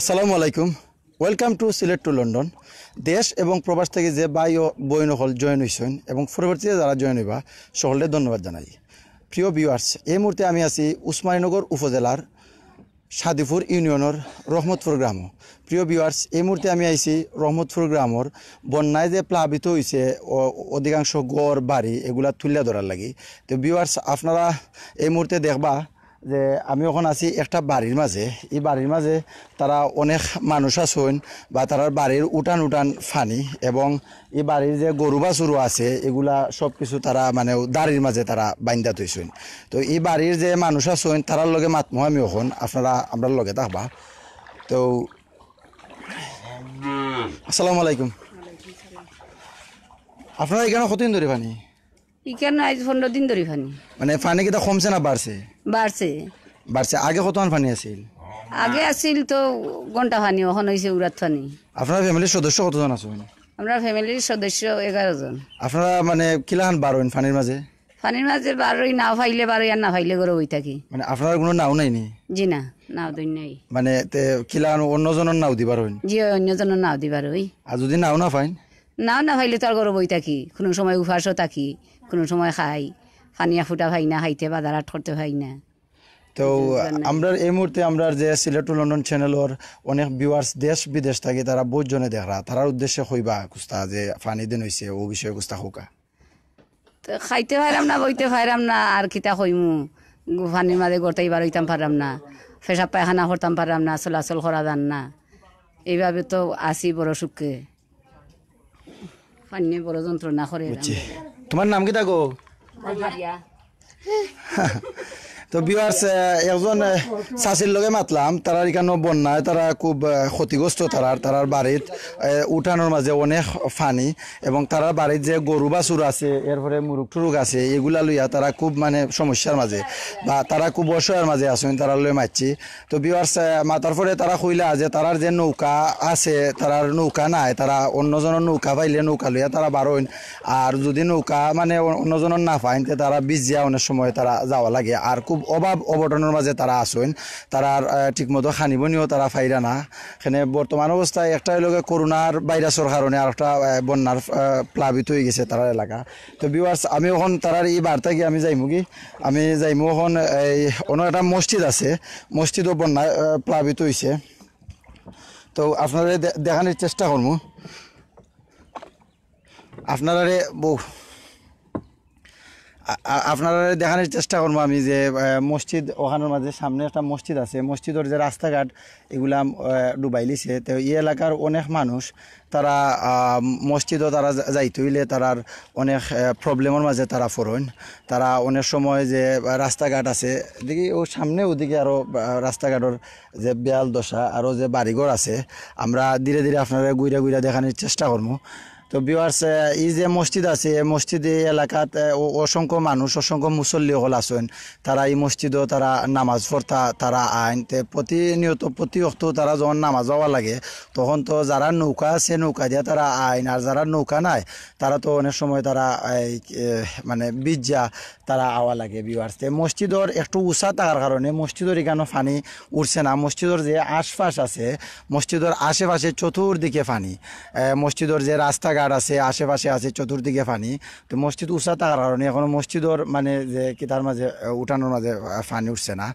আসসালামু আলাইকুম welcome to Sylhet to London দেশ এবং প্রবাস থেকে যে বাই ও বই হল জয়েন হয়েছেন এবং পরবর্তীতে যারা জয়েন হইবা সকলে ধন্যবাদ জানাই প্রিয় ভিউয়ার্স এই মুহূর্তে আমি আছি উসমানীনগর উপজেলার সাদিপুর ইউনিয়নের রহমতপুর গ্রাম প্রিয় ভিউয়ার্স এই মুহূর্তে আমি আইছি রহমতপুর গ্রামের বন্যায় যে প্লাবিত হয়েছে অধিকাংশ গড় বাড়ি এগুলা তুলে ধরার লাগি তো ভিউয়ার্স আপনারা এই মুহূর্তে দেখবা যে আমি এখন আছি একটা বাড়ির মাঝে এই বাড়ির মাঝে তারা অনেক মানুষ আছেন বা তারা বাড়ির উঠান উঠান ফানি এবং এই বাড়ির যে গরু বাছুরও আছে এগুলা সব কিছু তারা মানে দাড়ির মাঝে তারা বাইন্দা থইছেন তো এই বাড়ির যে মানুষ আছেন তারার লগে মাতমো আমি এখন আপনারা আমরা লগে থাকবা তো আসসালামু আলাইকুম আপনারা এখানে কতদিন ধরে ফানি এখানে আজ পনেরো দিন ধরে ফানি মানে ফানি কিটা কমছে না বাড়ছে বাড়ছে বাড়ছে আগে কত ফানি আছিল আগে আছিল তো ঘন্টা ফানি এখন হয়েছে উড়াত ফানি আপনার ফ্যামিলির সদস্য কতজন আছেন আমরা ফ্যামিলির সদস্য এগারো জন আপনারা মানে কিলাহান বারোইন ফানির মাঝে ফানির মাঝে বারোই না ফাইলে বারোই আর না ফাইলে করে ওই থাকি মানে আপনার কোনো নাও নাই নি জি না নাও দই নাই মানে কিলাহান অন্যজনের নাও দিবার হইন জি অন্যজনের নাও দিবার হই আর যদি নাও না ফাইন নাও না ফাইলে তো আর করে বই থাকি কোনো সময় উপাসও থাকি কোনো সময় খাই খানিয়া ফুটা ভাই না হাইতে বাজার আট করতে ভাই না তো আমরা এই মুহূর্তে আমরা যে সিলেটু টু লন্ডন চ্যানেলের অনেক ভিউয়ার্স দেশ বিদেশ থাকে তারা বহুত জনে দেখরা তারার উদ্দেশ্যে হইবা কুস্তা যে ফানি দিন হয়েছে ও বিষয়ে কুস্তা হোকা তো খাইতে পারাম না বইতে পারাম না আর কিতা হইমু ফানির মাঝে গোটাই বার হইতাম পারাম না ফেসাব পায়খানা করতাম পারাম না চলাচল করা যান না এইভাবে তো আসি বড় সুখে ফানি বড় যন্ত্রণা করে তোমার নাম কি থাকো 我不要。তো বিহার্স একজন চাষির লগে মাতলাম তারার এখানে বন্যায় তারা খুব ক্ষতিগ্রস্ত তারার তারার বাড়িত উঠানোর মাঝে অনেক ফানি এবং তারার বাড়িত যে গরু বাছুর আছে এরপরে মুরুক টুরুক আছে এগুলা লইয়া তারা খুব মানে সমস্যার মাঝে বা তারা খুব অসহায়ের মাঝে আসুন তারা লই মারছি তো বিহার্স মাতার পরে তারা কইলা যে তারার যে নৌকা আছে তারার নৌকা নাই তারা অন্যজনের নৌকা পাইলে নৌকা লইয়া তারা বারোইন আর যদি নৌকা মানে অন্যজনের না পাইন তারা বিজিয়া অনেক সময় তারা যাওয়া লাগে আর খুব অভাব অবটনের মাঝে তারা আসেন তারা ঠিকমতো খানিবনিও তারা ফাইরা না এখানে বর্তমান অবস্থায় একটা লগে করোনার ভাইরাসের কারণে আর একটা বন্যার প্লাবিত হয়ে গেছে তারার এলাকা তো বিওয়ার্স আমি এখন তারার এই বার্তা গিয়ে আমি যাইমু কি আমি যাইমু এখন এই অন্য একটা মসজিদ আছে মসজিদও বন্যা প্লাবিত হয়েছে তো আপনারা দেখানোর চেষ্টা করবো আপনারা আপনারা দেখানোর চেষ্টা করবো আমি যে মসজিদ ওখানের মাঝে সামনে একটা মসজিদ আছে মসজিদের যে রাস্তাঘাট এগুলা ডুবাইলিছে তো এই এলাকার অনেক মানুষ তারা মসজিদও তারা যাইতইলে তারার অনেক প্রবলেমের মাঝে তারা ফরন তারা অনেক সময় যে রাস্তাঘাট আছে দেখি ও সামনে ওদিকে আরও রাস্তাঘাটের যে বেয়াল দশা আরও যে বাড়িঘর আছে আমরা ধীরে ধীরে আপনারা গুইরা গুইরা দেখানোর চেষ্টা করবো তো বিওয়ার্স এই যে মসজিদ আছে এই মসজিদ এই এলাকাত অসংখ্য মানুষ অসংখ্য মুসল্লি হল আছেন তারা এই মসজিদও তারা নামাজ পড়তা তারা আইন প্রতিনিয়ত প্রতি অক্ত তারা যখন নামাজ হওয়া লাগে তখন তো যারা নৌকা আছে নৌকা দিয়ে তারা আইন আর যারা নৌকা নাই তারা তো অনেক সময় তারা এই মানে বিজ্জা তারা আওয়া লাগে বিওয়ার্স তো মসজিদর একটু উঁচা থাকার কারণে মসজিদের এখানে পানি উঠছে না মসজিদর যে আশপাশ আছে মসজিদের আশেপাশে চতুর্দিকে পানি মসজিদের যে রাস্তাঘাট রাস্তাঘাট আছে আশেপাশে আছে চতুর্দিকে পানি তো মসজিদ উঁচা থাকার কারণে এখনও মসজিদের মানে যে কি তার মাঝে উঠানোর মাঝে পানি উঠছে না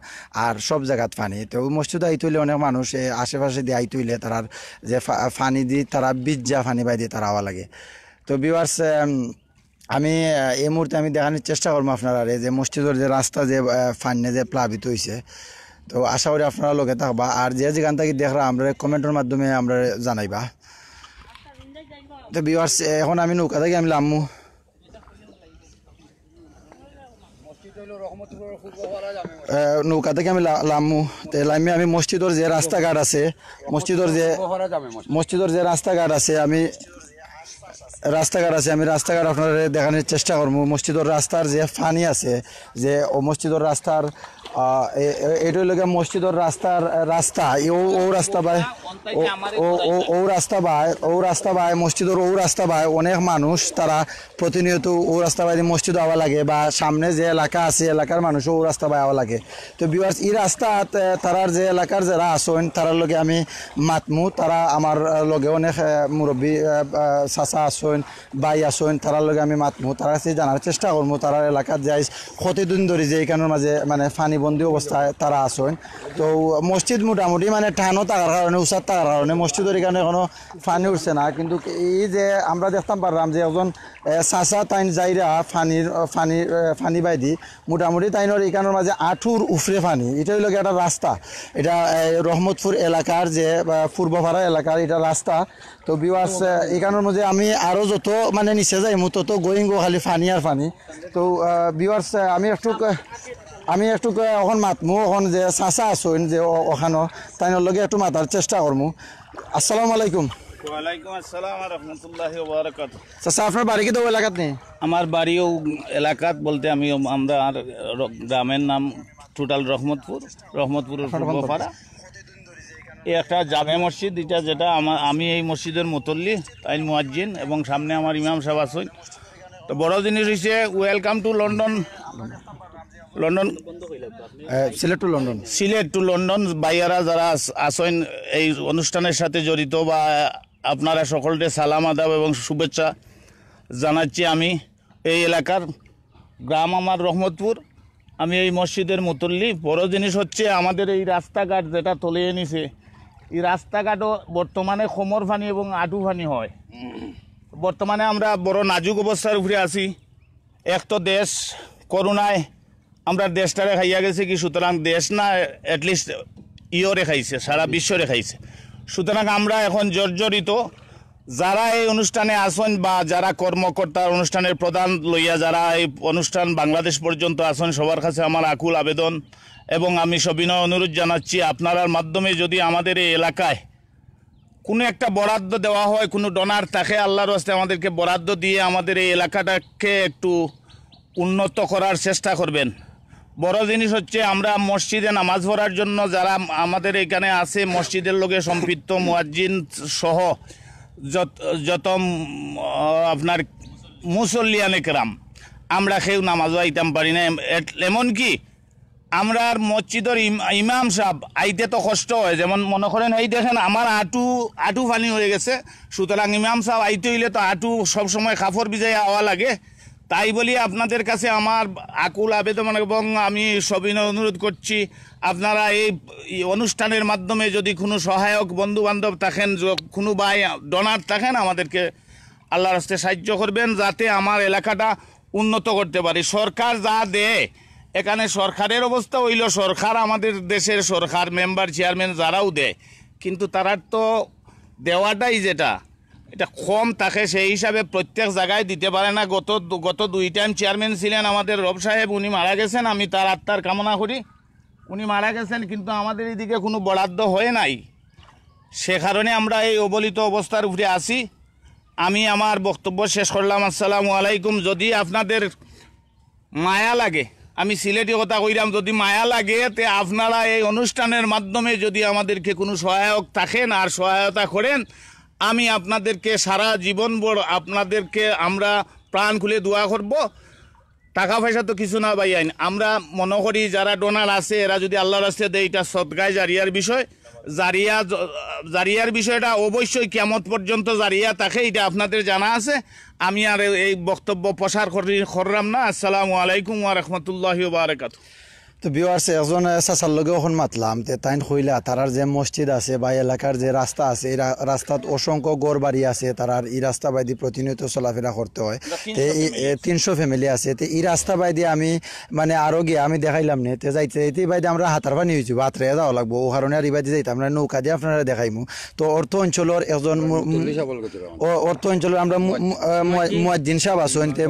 আর সব জায়গাত পানি তো মসজিদ তুলে অনেক মানুষ আশেপাশে দিয়ে তুলে তারার যে পানি দিয়ে তারা বিজ্জা পানি বাই দিয়ে তারা হওয়া লাগে তো বিওয়ার্স আমি এই মুহূর্তে আমি দেখানোর চেষ্টা করবো আপনারা যে মসজিদের যে রাস্তা যে ফান্নে যে প্লাবিত হয়েছে তো আশা করি আপনারা লোকে থাকবা আর যে যেখান থেকে দেখরা আমরা কমেন্টের মাধ্যমে আমরা জানাইবা তো বিওয়ার্স eh, এখন আমি নৌকা থেকে আমি লাম্মু নৌকা থেকে আমি লামু লামি আমি মসজিদর যে রাস্তাঘাট আছে মসজিদর যে মসজিদর যে রাস্তাঘাট আছে আমি রাস্তাঘাট আছে আমি রাস্তাঘাট আপনার দেখানোর চেষ্টা করবো মসজিদর রাস্তার যে ফানি আছে যে ও মসজিদর রাস্তার এটা লগে মসজিদর রাস্তার রাস্তা ও রাস্তা বাই ও রাস্তা বাই ও রাস্তা বাই মসজিদর ও রাস্তা বাই অনেক মানুষ তারা প্রতিনিয়ত ও রাস্তা বাই মসজিদ আওয়া লাগে বা সামনে যে এলাকা আছে এলাকার মানুষ ও রাস্তা বাই আওয়া লাগে তো বিবার ই রাস্তা তারার যে এলাকার যারা আসেন তারার লগে আমি মাতমু তারা আমার লগে অনেক মুরব্বী চাচা আসেন বাই আসেন তারার লগে আমি মাতমু তারা সেই জানার চেষ্টা করবো তারার এলাকার যাই ক্ষতিদ্বন্দ্বী যে এইখানের মাঝে মানে ফানি জবানবন্দি অবস্থায় তারা আছেন তো মসজিদ মোটামুটি মানে ঠানো থাকার কারণে উচার থাকার কারণে মসজিদের কারণে কোনো ফানি উঠছে না কিন্তু এই যে আমরা দেখতাম পারলাম যে একজন চাচা তাইন যাইরা ফানির ফানি ফানি বাইদি মোটামুটি তাইনের এখানের মাঝে আঁঠুর উফরে ফানি এটা হইল একটা রাস্তা এটা রহমতপুর এলাকার যে পূর্বপাড়া এলাকার এটা রাস্তা তো বিওয়ার্স এখানের মধ্যে আমি আরও যত মানে নিচে যাই মতো তো গোয়িং খালি ফানি আর ফানি তো বিওয়ার্স আমি একটু আমি একটু এখন মাতমু এখন যে চাচা আছেন যে ওখানো তাই লগে একটু মাতার চেষ্টা করমু আসসালামু আলাইকুম চাচা আপনার বাড়ি তো এলাকাত নেই আমার বাড়িও এলাকাত বলতে আমি আমরা গ্রামের নাম টোটাল রহমতপুর রহমতপুরের এই একটা জামে মসজিদ এটা যেটা আমার আমি এই মসজিদের মতল্লি তাই মুয়াজ্জিন এবং সামনে আমার ইমাম সাহেব আসইন তো বড় জিনিস হয়েছে welcome to London London Sylhet to London Sylhet to London বাইয়ারা যারা আসেন এই অনুষ্ঠানের সাথে জড়িত বা আপনারা সকলকে সালাম আদাব এবং শুভেচ্ছা জানাচ্ছি আমি এই এলাকার গ্রাম আমার রহমতপুর আমি এই মসজিদের মুতল্লি বড় জিনিস হচ্ছে আমাদের এই রাস্তাঘাট যেটা তলে এনেছে এই রাস্তাঘাটও বর্তমানে কোমর ফানি এবং আটু ফানি হয় বর্তমানে আমরা বড় নাজুক অবস্থার উপরে আছি এক তো দেশ করুণায় আমরা দেশটারে খাইয়া গেছি কি সুতরাং দেশ না অ্যাটলিস্ট ইয়রে খাইছে সারা বিশ্বরে খাইছে সুতরাং আমরা এখন জর্জরিত যারা এই অনুষ্ঠানে আসন বা যারা কর্মকর্তার অনুষ্ঠানের প্রধান লইয়া যারা এই অনুষ্ঠান বাংলাদেশ পর্যন্ত আসন সবার কাছে আমার আকুল আবেদন এবং আমি সবিনয় অনুরোধ জানাচ্ছি আপনারার মাধ্যমে যদি আমাদের এই এলাকায় কোনো একটা বরাদ্দ দেওয়া হয় কোনো ডোনার তাকে আল্লাহর আসতে আমাদেরকে বরাদ্দ দিয়ে আমাদের এই এলাকাটাকে একটু উন্নত করার চেষ্টা করবেন বড় জিনিস হচ্ছে আমরা মসজিদে নামাজ পড়ার জন্য যারা আমাদের এখানে আছে মসজিদের লোকে সম্পৃক্ত মুয়াজ্জিন সহ যত যত আপনার মুসল্লিয়ানে কেরাম আমরা সেও নামাজও আইতাম পারি না এমনকি আমরা আর মসজিদের ইমাম সাহ আইতে তো কষ্ট হয় যেমন মনে করেন এই দেখেন আমার আটু আটু ফানি হয়ে গেছে সুতরাং ইমাম সাহ আইতে হইলে তো আটু সবসময় খাফর বিজয় আওয়া লাগে তাই বলি আপনাদের কাছে আমার আকুল আবেদন এবং আমি সবিনয় অনুরোধ করছি আপনারা এই অনুষ্ঠানের মাধ্যমে যদি কোনো সহায়ক বন্ধুবান্ধব থাকেন কোনো ভাই ডোনার থাকেন আমাদেরকে আল্লাহর হাস্তে সাহায্য করবেন যাতে আমার এলাকাটা উন্নত করতে পারি সরকার যা দেয় এখানে সরকারের অবস্থা হইল সরকার আমাদের দেশের সরকার মেম্বার চেয়ারম্যান যারাও দেয় কিন্তু তারা তো দেওয়াটাই যেটা এটা কম থাকে সেই হিসাবে প্রত্যেক জায়গায় দিতে পারে না গত গত দুই টাইম চেয়ারম্যান ছিলেন আমাদের রব সাহেব উনি মারা গেছেন আমি তার আত্মার কামনা করি উনি মারা গেছেন কিন্তু আমাদের এদিকে কোনো বরাদ্দ হয়ে নাই সে কারণে আমরা এই অবলিত অবস্থার উপরে আসি আমি আমার বক্তব্য শেষ করলাম আসসালামু আলাইকুম যদি আপনাদের মায়া লাগে আমি সিলেটি কথা কইলাম যদি মায়া লাগে তে আপনারা এই অনুষ্ঠানের মাধ্যমে যদি আমাদেরকে কোনো সহায়ক থাকেন আর সহায়তা করেন আমি আপনাদেরকে সারা জীবন বড় আপনাদেরকে আমরা প্রাণ খুলে দোয়া করব টাকা পয়সা তো কিছু না ভাই আইন আমরা মনে করি যারা ডোনার আছে এরা যদি আল্লাহ রাস্তায় দেয় এটা সদগায় জারিয়ার বিষয় জারিয়া জারিয়ার বিষয়টা অবশ্যই কেমত পর্যন্ত জারিয়া থাকে এটা আপনাদের জানা আছে আমি আর এই বক্তব্য প্রসার করলাম না আসসালামু আলাইকুম ওয়া বারাকাতুহু তো বিওয়ার্স একজন চাচার লগে এখন মাতলাম তে তাইন হইলা তারার যে মসজিদ আছে বা এলাকার যে রাস্তা আছে এই রাস্তাত অসংখ্য গড় বাড়ি আছে তারার এই রাস্তা বাইদি প্রতিনিয়ত চলাফেরা করতে হয় তে তিনশো ফ্যামিলি আছে তে এই রাস্তা বাইদি আমি মানে আরও গিয়ে আমি দেখাইলাম নে তে যাইতে যাইতে এই বাইদে আমরা হাতার পানি হয়েছি হাতরে যাওয়া লাগবো ও কারণে আর এই বাইদি যাইতে আমরা নৌকা দিয়ে আপনারা দেখাইমু তো অর্থ অঞ্চলের একজন অর্থ অঞ্চলের আমরা মুয়াজ্জিন সাহেব আসুন তে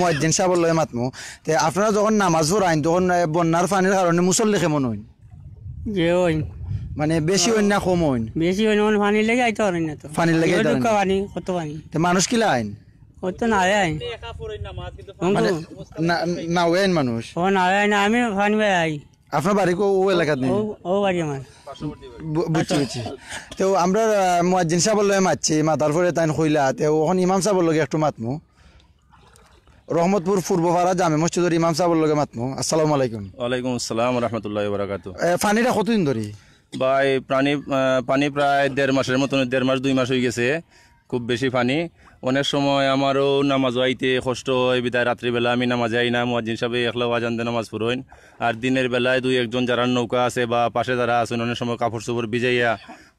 মুয়াজ্জিন সাহেবের লয়ে মাতমু তে আপনারা যখন নামাজ ভরাইন তখন বন্যার পানির কারণে মুসল্লি কেমন হইন যে হইন মানে বেশি হইন না কম হইন বেশি হইন মানে পানি লেগে আইতো আর না তো পানি লেগে আইতে পারেন পানি কত পানি তে মানুষ কি লাইন কত মানে না আইন না ওয়েন মানুষ ও না না আমি পানি বাই আই আপনার বাড়ি কো ও এলাকাত নেই ও বাড়ি আমার বুঝছি বুঝছি তো আমরা মুয়াজ্জিন সাহেব লয়ে মাতছি মাতার পরে তাইন কইলা তে ওখন ইমাম সাহেব লগে একটু মাতমু রহমতপুর পাড়া জামে মসজিদের ইমাম সাহেব লগে মাতমু আসসালামু আলাইকুম ওয়ালাইকুম আসসালাম ওয়া বারাকাতু পানিটা কতদিন ধরে ভাই প্রাণী পানি প্রায় দেড় মাসের মতন দেড় মাস দুই মাস হয়ে গেছে খুব বেশি পানি অনেক সময় আমারও নামাজ আইতে কষ্ট হয় বিদায় রাত্রিবেলা আমি নামাজ আই না মুয়াজিন সাহেব একলা ওয়াজান দিয়ে নামাজ পড়েন আর দিনের বেলায় দুই একজন যারা নৌকা আছে বা পাশে যারা আছেন অনেক সময় কাপড় চোপড় ভিজাইয়া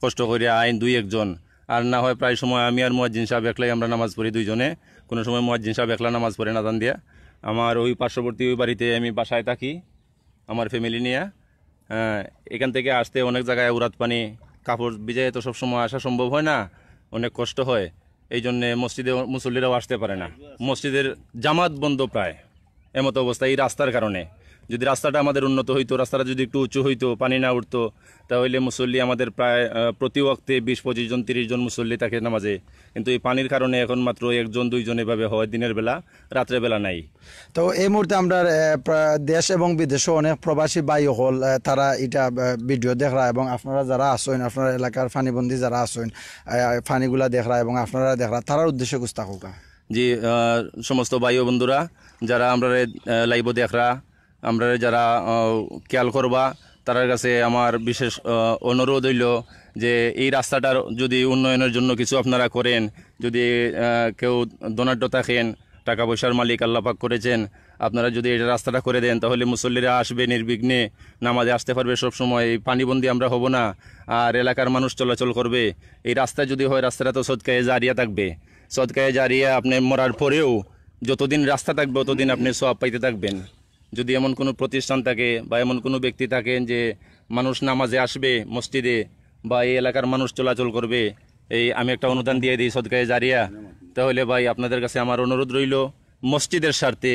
কষ্ট করিয়া আইন দুই একজন আর না হয় প্রায় সময় আমি আর মুয়াজিন সাহেব একলাই আমরা নামাজ পড়ি দুইজনে কোনো সময় মহাজিন সাহেব একলা নামাজ পড়ে নাদান দিয়া আমার ওই পার্শ্ববর্তী ওই বাড়িতে আমি বাসায় থাকি আমার ফ্যামিলি নিয়ে এখান থেকে আসতে অনেক জায়গায় উরাত পানি কাপড় ভিজে তো সবসময় আসা সম্ভব হয় না অনেক কষ্ট হয় এই জন্যে মসজিদে মুসল্লিরাও আসতে পারে না মসজিদের জামাত বন্ধ প্রায় এমতো অবস্থা এই রাস্তার কারণে যদি রাস্তাটা আমাদের উন্নত হইতো রাস্তাটা যদি একটু উঁচু হইতো পানি না উঠতো তাহলে মুসল্লি আমাদের প্রায় প্রতি ওয়াক্তে বিশ পঁচিশ জন তিরিশ জন মুসল্লি থাকে নামাজে কিন্তু এই পানির কারণে এখন মাত্র একজন দুইজন এভাবে হয় দিনের বেলা রাত্রে বেলা নাই তো এই মুহূর্তে আমরা দেশ এবং বিদেশে অনেক প্রবাসী বায়ু হল তারা এটা ভিডিও দেখরা এবং আপনারা যারা আসেন আপনার এলাকার ফানিবন্দি যারা আসেন ফানিগুলা দেখরা এবং আপনারা দেখরা তারার উদ্দেশ্যে গুস্তা হোক জি সমস্ত বায়ু বন্ধুরা যারা আমরা লাইভ দেখরা আমরা যারা খেয়াল করবা তার কাছে আমার বিশেষ অনুরোধ হইল যে এই রাস্তাটার যদি উন্নয়নের জন্য কিছু আপনারা করেন যদি কেউ দোনাঢ্য থাকেন টাকা পয়সার মালিক আল্লাপাক করেছেন আপনারা যদি এটা রাস্তাটা করে দেন তাহলে মুসল্লিরা আসবে নির্বিঘ্নে নামাজে আসতে পারবে সব সময় এই পানিবন্দি আমরা হব না আর এলাকার মানুষ চলাচল করবে এই রাস্তা যদি হয় রাস্তাটা তো সদকায়ে জারিয়া থাকবে সদকায়ে জারিয়া আপনি মরার পরেও যতদিন রাস্তা থাকবে ততদিন আপনি সব পাইতে থাকবেন যদি এমন কোনো প্রতিষ্ঠান থাকে বা এমন কোনো ব্যক্তি থাকেন যে মানুষ নামাজে আসবে মসজিদে বা এই এলাকার মানুষ চলাচল করবে এই আমি একটা অনুদান দিয়ে দিই সদকায় জারিয়া তাহলে ভাই আপনাদের কাছে আমার অনুরোধ রইল মসজিদের স্বার্থে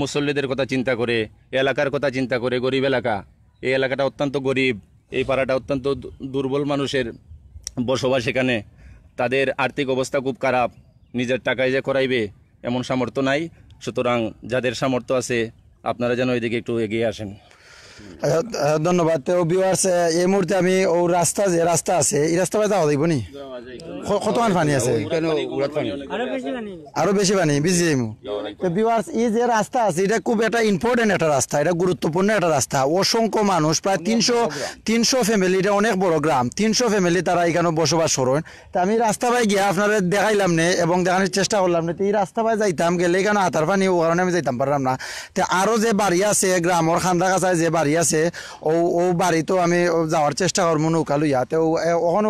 মুসল্লিদের কথা চিন্তা করে এলাকার কথা চিন্তা করে গরিব এলাকা এই এলাকাটা অত্যন্ত গরিব এই পাড়াটা অত্যন্ত দুর্বল মানুষের বসবাস এখানে তাদের আর্থিক অবস্থা খুব খারাপ নিজের টাকায় যে করাইবে এমন সামর্থ্য নাই সুতরাং যাদের সামর্থ্য আছে আপনারা যেন ওইদিকে একটু এগিয়ে আসেন ধন্যবাদ তো বিওয়ার্স এই মুহূর্তে আমি ও রাস্তা যে রাস্তা আছে এই রাস্তা যাওয়া পানি আছে আরো বেশি পানি বেশি তো বিওয়ার্স এই যে রাস্তা আছে এটা খুব একটা ইম্পর্টেন্ট একটা রাস্তা এটা গুরুত্বপূর্ণ একটা রাস্তা অসংখ্য মানুষ প্রায় তিনশো তিনশো ফ্যামিলি এটা অনেক বড় গ্রাম তিনশো ফ্যামিলি তারা এখানে বসবাস করেন তা আমি রাস্তা পাই গিয়ে আপনার দেখাইলাম নে এবং দেখানোর চেষ্টা করলাম না তো এই রাস্তা পাই যাইতাম গেলে এখানে আতার পানি ও কারণে আমি যাইতাম পারলাম না তো আরও যে বাড়ি আছে গ্রামের খান্দা কাছায় যে বাড়ি বাড়ি আছে ও ও বাড়িতেও আমি যাওয়ার চেষ্টা করবো নৌকা লইয়া তো ওখানে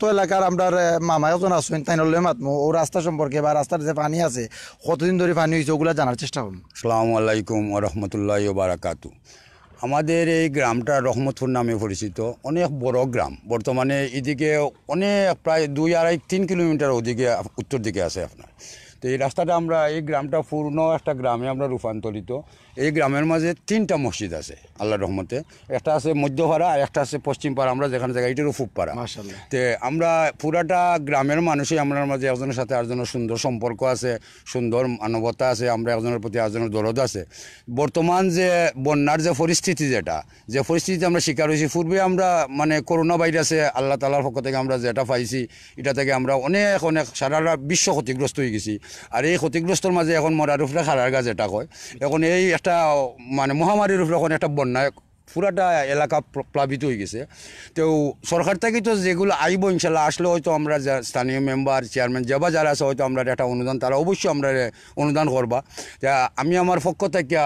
তো এলাকার আমরা মামা একজন আসুন তাই নলে মাতমো ও রাস্তা সম্পর্কে বা রাস্তার যে পানি আছে কতদিন ধরে পানি হয়েছে ওগুলো জানার চেষ্টা করবো সালামু আলাইকুম রহমতুল্লাহ বারাকাতু আমাদের এই গ্রামটা রহমতপুর নামে পরিচিত অনেক বড় গ্রাম বর্তমানে এদিকে অনেক প্রায় দুই আড়াই তিন কিলোমিটার ওদিকে উত্তর দিকে আছে আপনার তো এই রাস্তাটা আমরা এই গ্রামটা পূর্ণ একটা গ্রামে আমরা রূপান্তরিত এই গ্রামের মাঝে তিনটা মসজিদ আছে আল্লাহ রহমতে একটা আছে মধ্যপাড়া আর একটা আছে পশ্চিমপাড়া আমরা যেখানে জায়গা এটারও ফুকপাড়া তে আমরা পুরাটা গ্রামের মানুষই আমরা মাঝে একজনের সাথে একজনের সুন্দর সম্পর্ক আছে সুন্দর মানবতা আছে আমরা একজনের প্রতি একজনের দরদ আছে বর্তমান যে বন্যার যে পরিস্থিতি যেটা যে পরিস্থিতি আমরা শিকার হয়েছি পূর্বে আমরা মানে করোনা ভাইরাসে আল্লাহ তালার পক্ষ থেকে আমরা যেটা পাইছি এটা থেকে আমরা অনেক অনেক সারা বিশ্ব ক্ষতিগ্রস্ত হয়ে গেছি আর এই ক্ষতিগ্রস্তর মাঝে এখন মরারুফরা খারার গাছ এটা কয় এখন এই একটা মানে মহামারীর যখন একটা বন্যা পুরাটা এলাকা প্লাবিত হয়ে গেছে তো সরকার থেকে তো যেগুলো আইব ইনশাল্লাহ আসলে হয়তো আমরা স্থানীয় মেম্বার চেয়ারম্যান যাবা যারা আছে হয়তো আমরা একটা অনুদান তারা অবশ্যই আমরা অনুদান করবা আমি আমার পক্ষ থেকে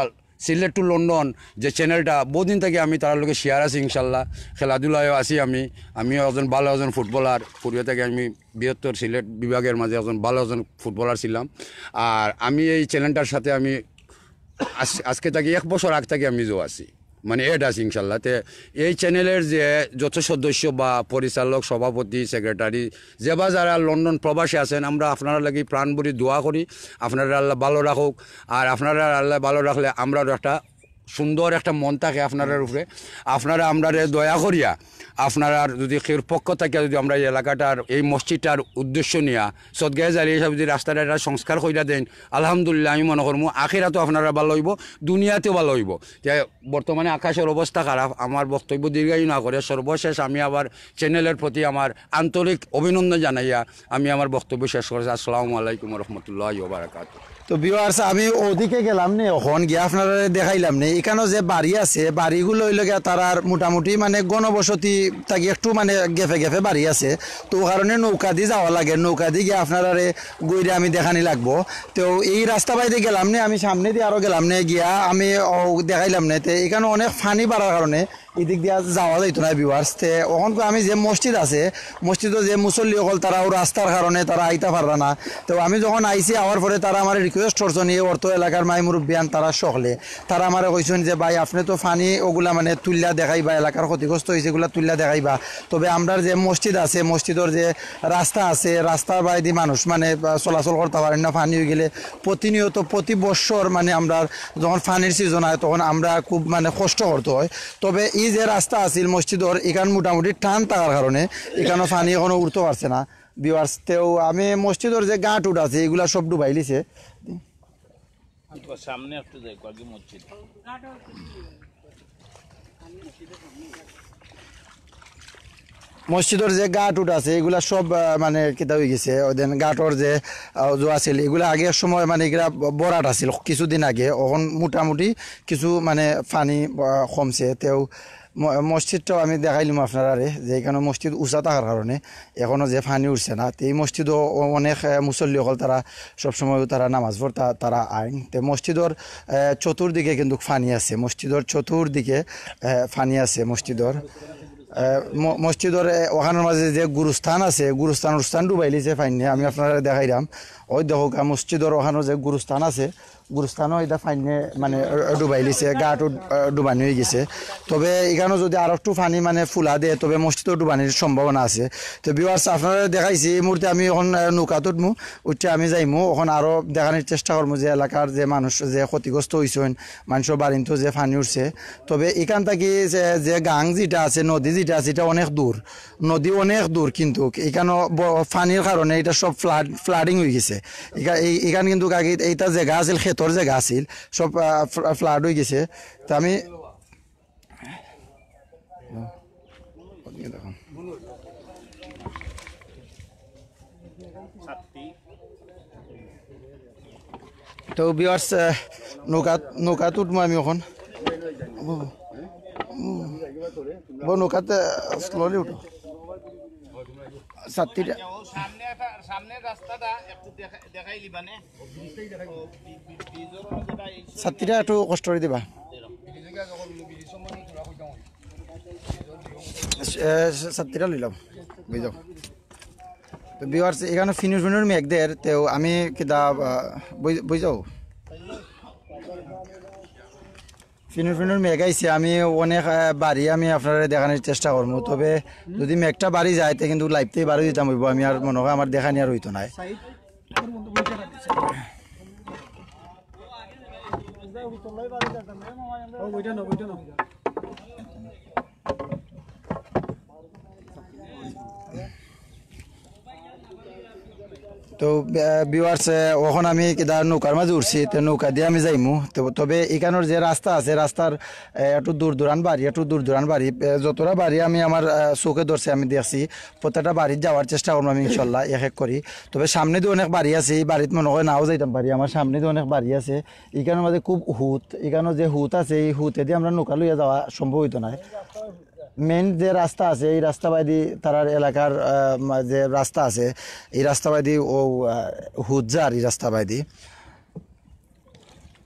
সিলেট টু লন্ডন যে চ্যানেলটা বহুদিন থেকে আমি তার লোকের শেয়ার আছি ইনশাল্লাহ খেলাধুলায়ও আছি আমি আমিও একজন ভালো একজন ফুটবলার পুরিয়া থেকে আমি বৃহত্তর সিলেট বিভাগের মাঝে একজন ভালো একজন ফুটবলার ছিলাম আর আমি এই চ্যানেলটার সাথে আমি আজকে থাকি এক বছর আগ থেকে আমি যোৱা আছি মানে এড আছে ইনশাল্লাহ তে এই চ্যানেলের যে যত সদস্য বা পরিচালক সভাপতি সেক্রেটারি যে বা যারা লন্ডন প্রবাসী আছেন আমরা আপনারা লাগি প্রাণ ভরি দোয়া করি আপনারা আল্লাহ ভালো রাখুক আর আপনারা আল্লাহ ভালো রাখলে আমরা একটা সুন্দর একটা মন থাকে আপনার উপরে আপনারা আমরা দয়া করিয়া আপনারা যদি সেই পক্ষ থাকে যদি আমরা এই এলাকাটার এই মসজিদটার উদ্দেশ্য নিয়ে সদগাহে জারি হিসাবে যদি রাস্তাটা এটা সংস্কার কইরা দেন আলহামদুলিল্লাহ আমি মনে করবো আখেরাতেও আপনারা ভালো হইব দুনিয়াতেও ভালো হইব যে বর্তমানে আকাশের অবস্থা খারাপ আমার বক্তব্য দীর্ঘায়ু না করে সর্বশেষ আমি আবার চ্যানেলের প্রতি আমার আন্তরিক অভিনন্দন জানাইয়া আমি আমার বক্তব্য শেষ করেছি আসসালামু আলাইকুম রহমতুল্লাহ বারাকাতু তো ভিউয়ার্স আমি ওদিকে গেলাম নে ওখান গিয়ে আপনারা দেখাইলাম নে এখানেও যে বাড়ি আছে বাড়িগুলো লগে আর মোটামুটি মানে গণবসতি তাকে একটু মানে গেফে গেফে বাড়ি আছে তো কারণে নৌকা দিয়ে যাওয়া লাগে নৌকা দিয়ে গিয়ে আপনারা গইরে আমি দেখানি লাগবো তো এই রাস্তা বাইরে গেলাম নে আমি সামনে দিয়ে আরও গেলাম নে গিয়া আমি দেখাইলাম নে তো এখানে অনেক ফানি বাড়ার কারণে এদিক দিয়ে যাওয়া যাইতো না বিভার্সতে ওখান আমি যে মসজিদ আছে মসজিদও যে মুসল্লি অকল তারা রাস্তার কারণে তারা আইতা পারবে না তো আমি যখন আইসি আওয়ার পরে তারা আমার রিকোয়েস্ট করছেন এই অর্থ এলাকার মাই মুরব্বিয়ান তারা সকলে তারা আমার কইছেন যে ভাই আপনি তো ফানি ওগুলা মানে তুল্লা দেখাইবা এলাকার ক্ষতিগ্রস্ত হয়েছে এগুলা তুল্লা দেখাইবা তবে আমরা যে মসজিদ আছে মসজিদের যে রাস্তা আছে রাস্তার বাইদি মানুষ মানে চলাচল করতে পারেন না ফানি হয়ে গেলে প্রতিনিয়ত প্রতি বছর মানে আমরা যখন ফানির সিজন হয় তখন আমরা খুব মানে কষ্ট করতে হয় তবে এই যে রাস্তা আছিল মসজিদর এখান মোটামুটি টান থাকার কারণে এখানে পানি এখনো উঠতে পারছে না বিবাসতেও আমি মসজিদর যে গাঁট উঠ আছে এগুলা সব লিছে সামনে একটু দেখো আগে মসজিদ মসজিদের যে গা টুট আছে এগুলা সব মানে কেটা হয়ে গেছে দেন গাটর যে জোয়া ছিল এগুলো আগের সময় মানে এগুলা বরাট আছিল কিছুদিন আগে ওখান মোটামুটি কিছু মানে পানি কমছে তেও মসজিদটাও আমি দেখাইলাম আপনারা যে এখানে মসজিদ উঁচা থাকার কারণে এখনও যে ফানি উঠছে না তো এই মসজিদও অনেক মুসল্লিসকল তারা সবসময় তারা নামাজ পড়তা তারা আইন তো মসজিদর চতুর্দিকে কিন্তু ফানি আছে মসজিদর চতুর্দিকে ফানি আছে মসজিদর মসজিদর ওখানের মাঝে যে গুরুস্থান আছে গুরুস্থান অনুষ্ঠান যে ফাইনে আমি আপনারা দেখাইলাম ওই দেখো মসজিদর ওখানে যে গুরুস্থান আছে গুরুস্থানও এটা ফাইনে মানে ডুবাই লিছে গাটো ডুবানি হয়ে গেছে তবে এখানেও যদি আর একটু ফানি মানে ফুলা দেয় তবে মসজিদও ডুবানির সম্ভাবনা আছে তো বিওয়ার্স আপনারা দেখাইছি এই মুহূর্তে আমি এখন নৌকা উঠমু উঠে আমি যাইমু এখন আরও দেখানোর চেষ্টা করবো যে এলাকার যে মানুষ যে ক্ষতিগ্রস্ত হয়েছেন মানুষের বাড়িতেও যে ফানি উঠছে তবে এখান থেকে যে যে গাং যেটা আছে নদী যেটা আছে এটা অনেক দূর নদী অনেক দূর কিন্তু এখানেও ফানির কারণে এটা সব ফ্লাড ফ্লাডিং হয়ে গেছে এখান কিন্তু আগে এইটা জায়গা আছে খেত ভিতর যে গাছিল সব ফ্লাড হয়ে গেছে তো আমি তো বিয়ার্স নৌকাত নৌকাত উঠবো আমি এখন নৌকাতে স্লোলি উঠো ছাত্রীরা ছাত্রীরা একটু কষ্ট করে দিবা ছাত্রীরা লইলাম বুঝলাম তো বিওয়ার্স এখানে ফিনুর ফিনুর মেঘদের তো আমি কিতা বুঝাও ফিনুর ফিনুর মেঘ আইছে আমি অনেক বাড়ি আমি আপনারা দেখানোর চেষ্টা করবো তবে যদি মেঘটা বাড়ি যায় তে কিন্তু লাইফতেই বাড়ি দিতাম হইব আমি আর মনে হয় আমার দেখা নিয়ে আর হইতো নাই ওইটা না ওইটা না তো বিওয়ার্স ওখানে আমি কেদার নৌকার মাঝে উঠছি তো নৌকা দিয়ে আমি যাইমু তো তবে এখানোর যে রাস্তা আছে রাস্তার একটু দূর দূরান বাড়ি একটু দূর দূরান বাড়ি যতটা বাড়ি আমি আমার চোখে ধরছি আমি দেখছি প্রত্যেকটা বাড়ি যাওয়ার চেষ্টা করবো আমি ইনশাল্লাহ এক এক করি তবে সামনে দিয়ে অনেক বাড়ি আছে এই বাড়িতে মনে হয় নাও যাইতাম বাড়ি আমার সামনে দিয়ে অনেক বাড়ি আছে এখানের মাঝে খুব হুত এখানে যে হুত আছে এই হুতে দিয়ে আমরা নৌকা লইয়া যাওয়া সম্ভব হইতো না মেন যে রাস্তা আছে এই বাইদি তারার এলাকার যে রাস্তা আছে এই বাইদি ও হুজার এই বাইদি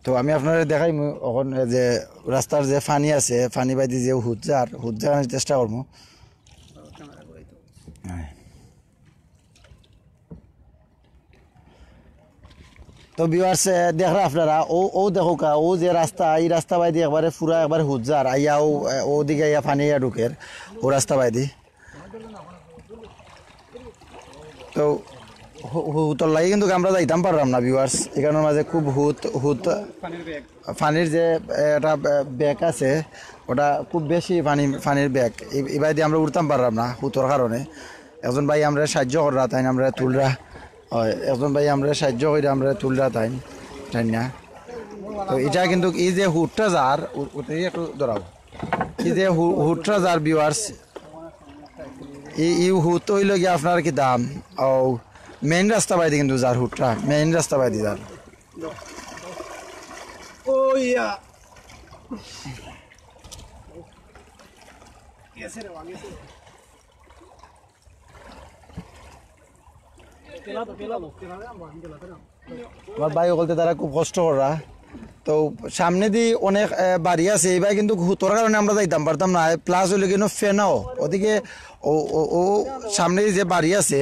তো আমি আপনারা দেখাই এখন যে রাস্তার যে ফানি আছে ফানি বাইদি যে হুজার হুজ্জার চেষ্টা করবো তো বিওয়ার্স দেখরা আপনারা ও ও দেখো কা ও যে রাস্তা এই রাস্তা বাইদি একবারে ফুরা একবারে হুজার আইয়া ও ও দিকে আইয়া ফানি আইয়া ঢুকের ও রাস্তা বাইদি তো হুতর লাগে কিন্তু আমরা যাইতাম পারলাম না ভিউয়ার্স এখানের মাঝে খুব হুত হুত ফানির যে একটা ব্যাগ আছে ওটা খুব বেশি ফানি ফানির ব্যাগ এবার দিয়ে আমরা উঠতাম পারলাম না হুতর কারণে একজন ভাই আমরা সাহায্য কররা তাই আমরা তুলরা হয় একজন ভাই আমরা সাহায্য করে আমরা তুলরা তাই তাই না তো এটা কিন্তু এই যে হুটটা যার একটু ধরাও এই যে হুটটা যার বিওয়ার্স এই হুট হইল গিয়ে আপনার কি দাম ও মেইন রাস্তা বাইদি কিন্তু যার হুটটা মেইন রাস্তা বাইদি যার ও আমার ভাই বলতে তারা খুব কষ্ট করা তো সামনে দিয়ে অনেক বাড়ি আছে এইবার কিন্তু হুতোর কারণে আমরা যাইতাম পারতাম না প্লাস হলে কিন্তু ফেনাও ওদিকে ও সামনে যে বাড়ি আছে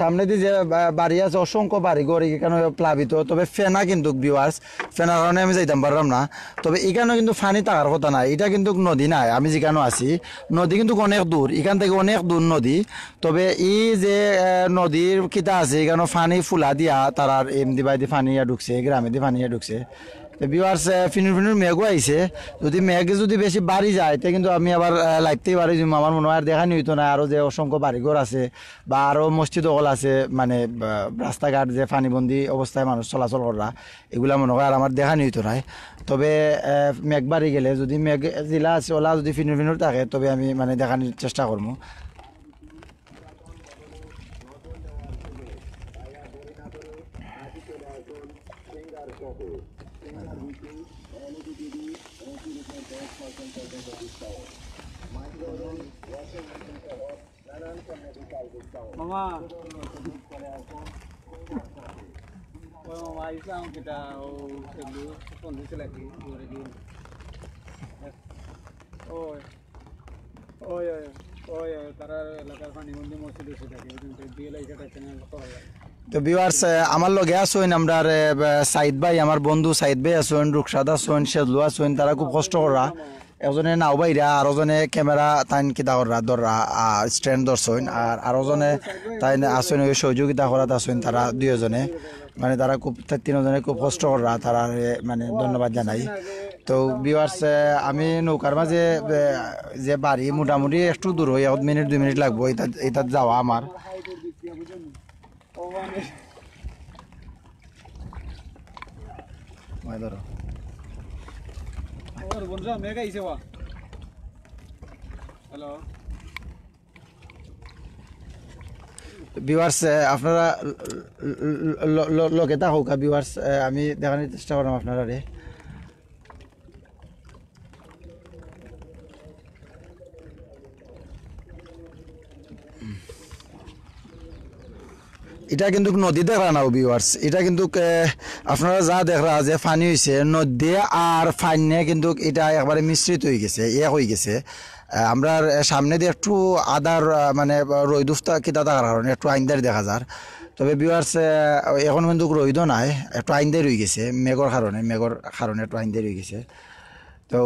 সামনে দিয়ে যে বাড়ি আছে অসংখ্য বাড়ি ঘর এখানে প্লাবিত তবে ফেনা কিন্তু ভিউয়ার্স ফেনার কারণে আমি যাইতাম পারলাম না তবে এখানে কিন্তু ফানি থাকার কথা নাই এটা কিন্তু নদী নাই আমি যেখানে আছি নদী কিন্তু অনেক দূর এখান থেকে অনেক দূর নদী তবে ই যে নদীর কিতা আছে এখানে ফানি ফুলা দিয়া এম এমদি বাইদি ফানিয়া ঢুকছে গ্রামে দিয়ে ফানিয়া ঢুকছে তো বিওয়ার্স ফিনুর ফিনুর মেঘও আইছে যদি মেঘে যদি বেশি বাড়ি যায় তে কিন্তু আমি আবার লাইতেই বাড়ি যাবো আমার মনে হয় আর দেখা হইতো না আরও যে অসংখ্য বাড়িঘর আছে বা আরও মসজিদ অকল আছে মানে রাস্তাঘাট যে ফানিবন্দি অবস্থায় মানুষ চলাচল করা এগুলা মনে হয় আর আমার দেখা হইতো নাই তবে মেঘ বাড়ি গেলে যদি মেঘ জিলা আছে ওলা যদি ফিনুর ফিনুর থাকে তবে আমি মানে দেখানোর চেষ্টা করবো মামা ওই মামা আইসা দিন ওই ওই ওই ওই তারা এলাকার পানি মসজিদ এসে থাকে করা যায় তো ভিউয়ার্স আমার লগে আসুন আমরা সাইদ ভাই আমার বন্ধু সাইদ ভাই আসুন রুকসাদ আসুন শেজলু আসুন তারা খুব কষ্ট করা এজনে নাও বাইরা আর ওজনে ক্যামেরা তাইন কিতা করা ধররা স্ট্যান্ড ধরছইন আর আর ওজনে তাইন আসইন ওই সহযোগিতা করা আসইন তারা দুইজনে মানে তারা খুব তিনজনে খুব কষ্ট করা তারা মানে ধন্যবাদ জানাই তো বিওয়ার্স আমি নৌকার মাঝে যে বাড়ি মোটামুটি একটু দূর হয় এক মিনিট দুই মিনিট লাগবো এটা এটা যাওয়া আমার ধরো বন্ধুরা মেঘা ইসে বা হ্যালো ভিউয়ার্স আপনারা লোকে তা হোক ভিউয়ার্স আমি দেখানোর চেষ্টা করলাম আপনারা রে এটা কিন্তু নদী দেখা না ভিওয়ার্স এটা কিন্তু আপনারা যা দেখা যে পানি হয়েছে নদী আর ফাইনে কিন্তু এটা একবারে মিশ্রিত হয়ে গেছে এ হয়ে গেছে আমরা সামনে দিয়ে একটু আদার মানে রৈদুফটা কিতা থাকার কারণে একটু আইনদার দেখা যার তবে বিওয়ার্স এখন কিন্তু রৈদ নাই একটু আইন্দার হয়ে গেছে মেঘর কারণে মেঘর কারণে একটু আইন্দার হয়ে গেছে তো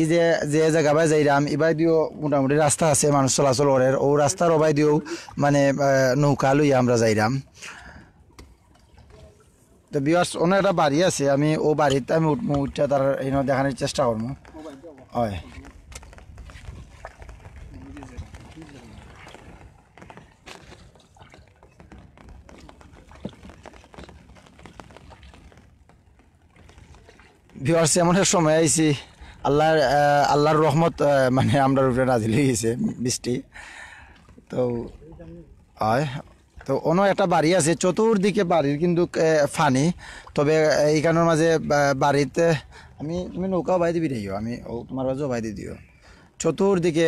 ই যে যে জায়গা বাই যাইরাম এবার দিও মোটামুটি রাস্তা আছে মানুষ চলাচল করে ও রাস্তার অবাই দিও মানে নৌকা লইয়া আমরা যাইরাম তো বিয়ার্স অন্য একটা বাড়ি আছে আমি ও বাড়িতে আমি উঠবো উঠে তার এই দেখানোর চেষ্টা করবো হয় ভিওয়ার্স এমন সময় আইসি আল্লাহর আল্লাহর রহমত মানে আমরা উপরে নাজিল হয়ে গেছে বৃষ্টি তো তো অন্য একটা বাড়ি আছে চতুর্দিকে বাড়ির কিন্তু ফানি তবে এইখানের মাঝে বাড়িতে আমি তুমি নৌকা বাই দিবি দিও আমি তোমার বাজেও বাই দি দিও চতুর্দিকে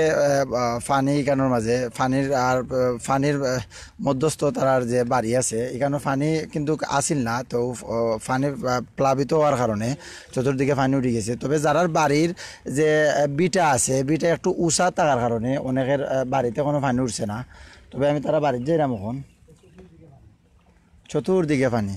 ফানি এখানোর মাঝে ফানির আর ফানির মধ্যস্থ তারার যে বাড়ি আছে এখানে ফানি কিন্তু আসিল না তো ফানি প্লাবিত হওয়ার কারণে চতুর্দিকে ফানি উঠে গেছে তবে যারার বাড়ির যে বিটা আছে বিটা একটু উষা থাকার কারণে অনেকের বাড়িতে কোনো ফানি উঠছে না তবে আমি তারা বাড়ির যাইলাম এখন চতুর্দিকে ফানি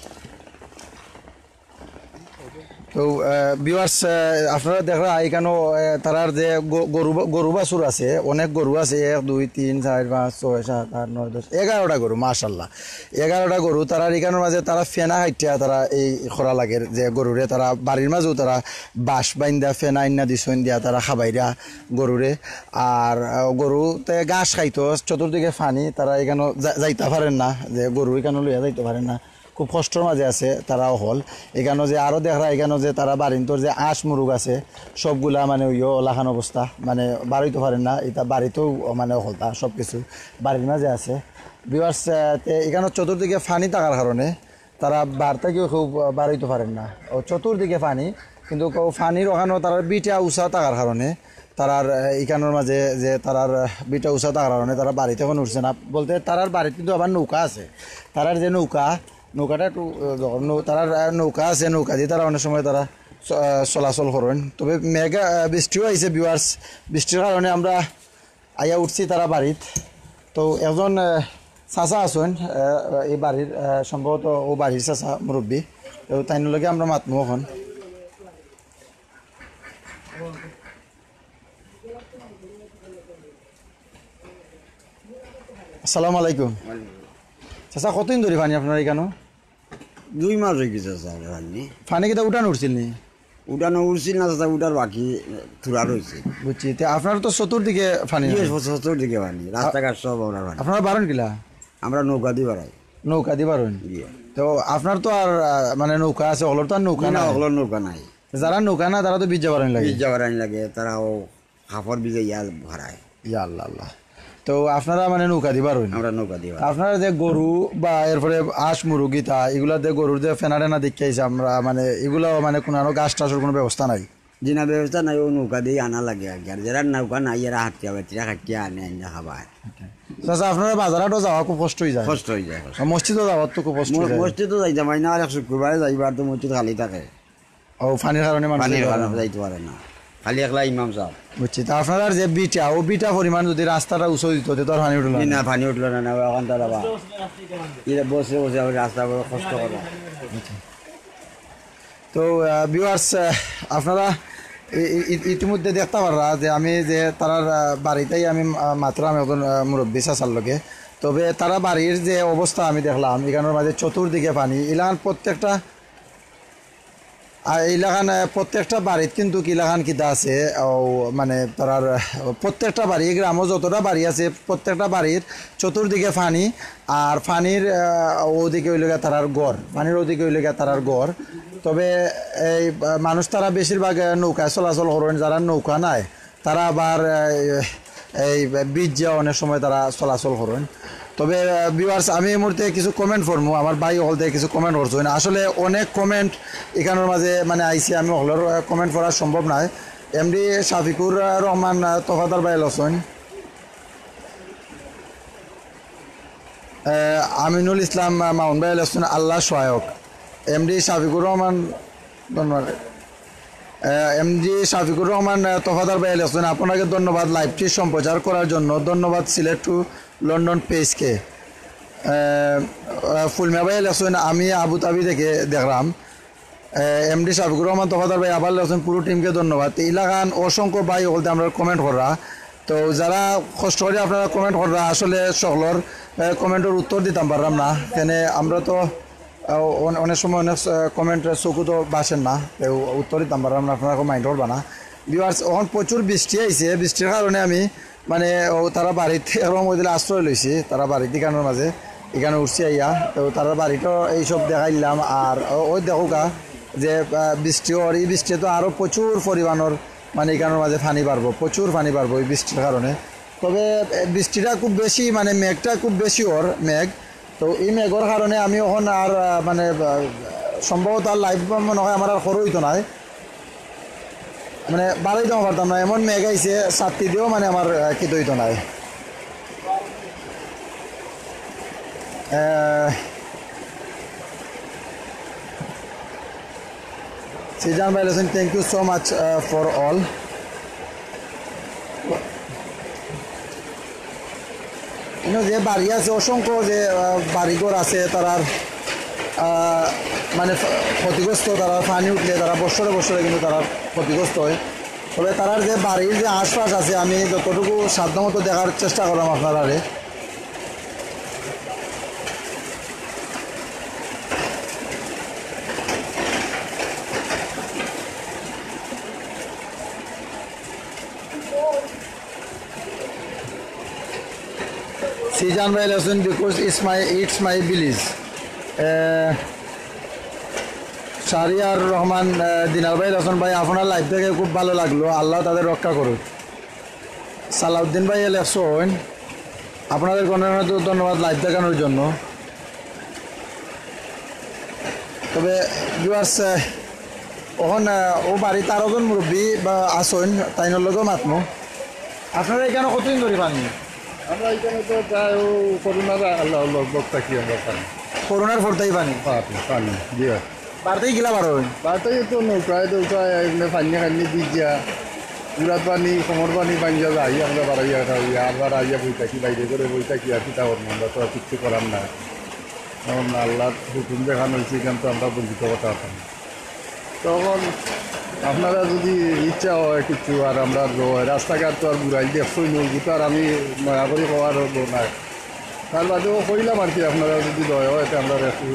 তো বিওয়ার্স আপনারা দেখা এখানেও তারার যে গরু গরু বাছুর আছে অনেক গরু আছে এক দুই তিন চার পাঁচ ছয় সাত আট নয় দশ এগারোটা গরু মাশাল্লাহ এগারোটা গরু তারার এখানের মাঝে তারা ফেনা হাইটিয়া তারা এই খরা লাগে যে গরুরে তারা বাড়ির মাঝেও তারা বাঁশ দেয়া ফেনা ইন্না দিছন দিয়া তারা খাবাইরা গরুরে আর গরুতে ঘাস খাইতো চতুর্দিকে ফানি তারা এখানেও যাইতে পারেন না যে গরু এখানে লইয়া যাইতে পারেন না খুব কষ্টর মাঝে আছে তারাও হল এখানেও যে আরও দেখা এখানেও যে তারা বাড়িন্তর যে আঁস মুরুগ আছে সবগুলা মানে ইয়ে লাখান অবস্থা মানে বাড়িতে পারেন না এটা বাড়িতেও মানে হলতা সব কিছু বাড়ির মাঝে আছে বিভার্স এখানে চতুর্দিকে ফানি থাকার কারণে তারা বার্তাকেও খুব বাড়াইতে পারেন না ও চতুর্দিকে পানি কিন্তু ফানির ওখানেও তারা বিটা উষা থাকার কারণে তারার ইকানোর মাঝে যে তারার বিটা উষা থাকার কারণে তারা বাড়িতে এখন উঠছে না বলতে তারার বাড়িতে কিন্তু আবার নৌকা আছে তারার যে নৌকা নৌকাটা একটু তারা নৌকা আছে নৌকা দিয়ে তারা অনেক সময় তারা চলাচল করেন তবে মেঘা বৃষ্টিও আইছে বিওয়ার্স বৃষ্টির কারণে আমরা আইয়া উঠছি তারা বাড়িত তো একজন চাচা আছেন এই বাড়ির সম্ভবত ও বাড়ির চাচা মুরব্বী তো তাই লগে আমরা মাতমু এখন আসসালামু আলাইকুম চাচা কতদিন ধরে ফানি আপনার এখানে দুই মাস হয়ে গেছে চাচা পানি উঠান উঠছিল নি উঠানো উঠছিল না চাচা উঠার বাকি থুরা রয়েছে বুঝছি তো আপনার তো চতুর্দিকে পানি ইয়ে চতুর্দিকে ফানি রাস্তাঘাট সব আমরা ফানি আপনার বারণ কিলা আমরা নৌকা দিয়ে বাড়াই নৌকা দিয়ে বারণ ইয়ে। তো আপনার তো আর মানে নৌকা আছে হলর তো আর নৌকা না হলর নৌকা নাই যারা নৌকা না তারা তো বীজ বারণ লাগে বীজ বারণ লাগে তারাও হাফর বীজে ইয়াল ভরায় ইয়া আল্লাহ আল্লাহ তো আপনারা মানে নৌকা দিবার হইন আমরা নৌকা দিব আপনারা যে গরু বা এরপরে হাঁস মুরগিতা এগুলা যে গরুর যে ফেনা টেনা দেখাইছে আমরা মানে এগুলাও মানে কোনো গাছ টাসের কোনো ব্যবস্থা নাই জিনা ব্যবস্থা নাই ও নৌকা দিয়ে আনা লাগে আর যারা নৌকা নাই এরা হাতিয়া বাতিরা হাতিয়া আনে আনে খাবার চাচা আচ্ছা। আচ্ছা, আপনারা বাজারও যাওয়া খুব কষ্ট হয়ে যায় কষ্ট হয়ে যায় মসজিদও যাওয়ার তো খুব কষ্ট মসজিদও যাই যাবাই না আর এক শুক্রবারে যাইবার তো মসজিদ খালি থাকে ও পানির কারণে পানির কারণে যাইতে পারে না খালি একলা ইমাম সাহেব বুঝছি তা আপনার যে বিটা ও বিটা পরিমাণ যদি রাস্তাটা উঁচু দিত তো পানি উঠলো না পানি উঠলো না ওখান তারা বা বসে বসে রাস্তা কষ্ট করবো তো ভিউয়ার্স আপনারা ইতিমধ্যে দেখতে পারা যে আমি যে তারার বাড়িতেই আমি মাত্র আমি এখন মুরব্বী চাচার লগে তবে তারা বাড়ির যে অবস্থা আমি দেখলাম এখানের মাঝে চতুর্দিকে পানি এলাকার প্রত্যেকটা আর এই লাগান প্রত্যেকটা বাড়িত কিন্তু কি লাগান কিতা আছে মানে তার প্রত্যেকটা বাড়ি গ্রামও যতটা বাড়ি আছে প্রত্যেকটা বাড়ির চতুর্দিকে ফানি আর ফানির ওদিকে ওই লেগে তারার গড় ফানির ওদিকে ওই লেগে তারার গড় তবে এই মানুষ তারা বেশিরভাগ নৌকায় চলাচল করেন যারা নৌকা নাই তারা আবার এই বীজ অনেক সময় তারা চলাচল করেন তবে ভিউয়ার্স আমি এই মুহূর্তে কিছু কমেন্ট করবো আমার ভাই হল থেকে কিছু কমেন্ট করছো আসলে অনেক কমেন্ট এখানের মাঝে মানে আইসি আমি হলের কমেন্ট করা সম্ভব নয় এমডি শাফিকুর রহমান তফাদার ভাই লসন আমিনুল ইসলাম মাউন ভাই লসন আল্লাহ সহায়ক এমডি শাফিকুর রহমান ধন্যবাদ এমজি শাফিকুর রহমান তফাদার ভাই লসন আপনাকে ধন্যবাদ লাইভটি সম্প্রচার করার জন্য ধন্যবাদ সিলেট টু লন্ডন পেজকে ফুলমিয়া ভাই আসুন আমি আবুতাবি থেকে দেখলাম এমডি শাফিকুর রহমান তফাদার ভাই আবার আসুন পুরো টিমকে ধন্যবাদ ইলাকান অসংখ্য ভাই বলতে আমরা কমেন্ট করা তো যারা কষ্ট করে আপনারা কমেন্ট করা আসলে সকলের কমেন্টের উত্তর দিতাম পারলাম না কেন আমরা তো অনেক সময় অনেক কমেন্ট চকু তো বাসেন না উত্তর দিতাম পারলাম না আপনারা মাইন্ড করবা না বিবার এখন প্রচুর বৃষ্টি আইসে বৃষ্টির কারণে আমি মানে ও তারা বাড়িতে এরকম ওই দিলে আশ্রয় লইছে তারা বাড়িতে কানোর মাঝে এখানে উঠছি আইয়া তো তারা বাড়িতে এইসব দেখাইলাম আর ওই গা যে বৃষ্টি ওর এই বৃষ্টি তো আরও প্রচুর পরিমাণের মানে এখানের মাঝে ফানি পারবো প্রচুর ফানি পারবো এই বৃষ্টির কারণে তবে বৃষ্টিটা খুব বেশি মানে মেঘটা খুব বেশি ওর মেঘ তো এই মেঘর কারণে আমি ওখানে আর মানে সম্ভবত আর লাইফ মনে হয় আমার আর সরইতো নাই মানে বাড়াইতেও পারতাম না এমন মেঘ আইছে সাতটি দিয়েও মানে আমার খেতে হইতো নাই সিজান ভাই লেসেন thank you so much for all যে বাড়ি আছে অসংখ্য যে বাড়িঘর আছে তারার মানে ক্ষতিগ্রস্ত তারা পানি উঠলে তারা বছরে বছরে কিন্তু তারা ক্ষতিগ্রস্ত হয় তবে তারার যে বাড়ির যে আশপাশ আছে আমি যতটুকু সাধ্যমতো দেখার চেষ্টা করলাম আপনারা Sijan Bey lesson because it's my it's my বিলিজ শাহরিয়ার রহমান দিনার ভাই রসন ভাই আপনার লাইফ থেকে খুব ভালো লাগলো আল্লাহ তাদের রক্ষা করুক সালাউদ্দিন ভাই লেখছেন আপনাদের তো ধন্যবাদ লাইভ দেখানোর জন্য তবে ভিউয়ার্স ওখান ও বাড়িতে আরও জন মুরব্বী বা আসন তাইনের লগেও মাতমো আপনারা এখানে কতদিন ধরে পাননি আমরা এখানে তো প্রায় করোনার আল্লাহ থাকি আমরা পানি করোনার ফোরটাই পানি পানি भारतही गेला बारावं भारतात येतो नौकाळ्यात येतो फांदी खांदी बीच जा পানি কোমর পানি পানি যাবে আমরা বাড়াইয়া খাওয়া আবার আইয়া বই থাকি বাইরে করে বই থাকি আর কি আমরা তো আর কিচ্ছু করার না তখন আল্লাহর হুকুম দেখানো হয়েছে এখান তো আমরা বঞ্চিত কথা তখন আপনারা যদি ইচ্ছা হয় কিছু আর আমরা রাস্তাঘাট তো আর বুড়াই দেখছই নই কিন্তু আর আমি নয়া করে পাওয়ার হবো না তার বাদেও কইলাম আর কি আপনারা যদি দয় হয় তো আমরা একটু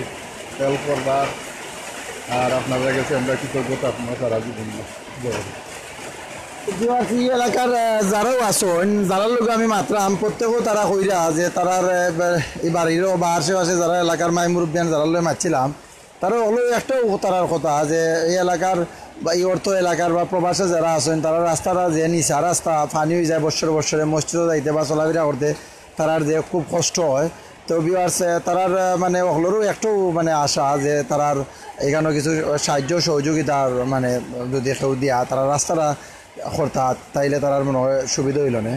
হেল্প করবা আর আপনারা কাছে আমরা তা আপনারা সারা জীবন এই এলাকার যারাও আসন যারা লোক আমি মাত্রাম প্রত্যেকও তারা কইরা যে তারার এই বাড়িরও বা আশেপাশে যারা এলাকার মাই মুরব্বান যারা লোক মাতছিলাম তারা হলো একটাও তারার কথা যে এই এলাকার বা এই অর্থ এলাকার বা প্রবাসে যারা আসেন তারা রাস্তাটা যে নিচা রাস্তা ফানি হয়ে যায় বছরে বছরে মসজিদে যাইতে বা চলাফেরা করতে তারার যে খুব কষ্ট হয় তো বিওয়ার্স তারার মানে ওগুলোরও একটু মানে আশা যে তারার এখানেও কিছু সাহায্য সহযোগিতার মানে যদি কেউ দিয়া তারা রাস্তাটা করতা তাইলে তার মনে হয় সুবিধা হইল না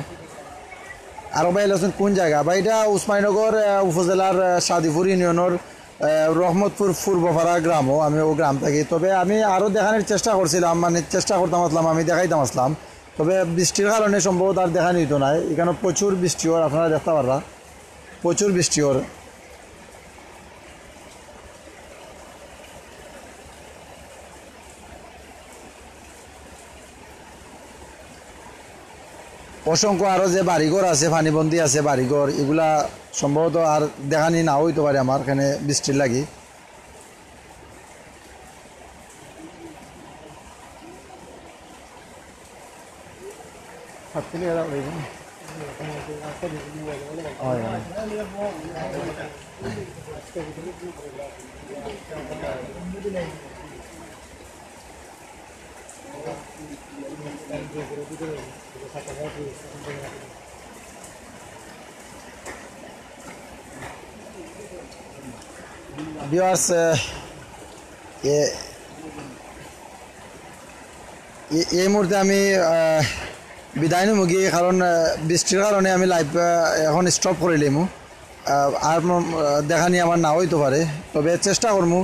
আরও ভাই আছেন কোন জায়গা বা এটা উসমাইনগর উপজেলার সাদিপুর ইউনিয়নের রহমতপুর পূর্বপাড়া গ্রামও আমি ও গ্রাম থাকি তবে আমি আরও দেখানোর চেষ্টা করছিলাম মানে চেষ্টা করতাম আসলাম আমি দেখাইতাম আসলাম তবে বৃষ্টির কারণে সম্ভবত আর দেখা নিত নাই এখানে প্রচুর বৃষ্টি ওর আপনারা দেখতে পারা প্রচুর বৃষ্টি ওর অসংখ্য আরও যে বাড়িঘর আছে পানিবন্দি আছে বাড়িঘর এগুলা সম্ভবত আর দেখানি না হইতে পারে আমার এখানে বৃষ্টির লাগি ভিওয়ার্স এই মুহূর্তে আমি বিদায় নিমুগি কারণ বৃষ্টির কারণে আমি লাইভ এখন স্টপ করে লিমু আর দেখা নিয়ে আমার না হইতে পারে তবে চেষ্টা করবো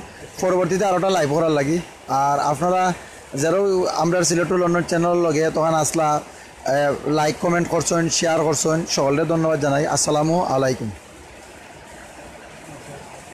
পরবর্তীতে আরোটা লাইভ করার লাগি আর আপনারা যারও আমরা সিলেটর অন্য চ্যানেল লগে তখন আসলা লাইক কমেন্ট করছেন শেয়ার করছেন সকলকে ধন্যবাদ জানাই আসসালামু আলাইকুম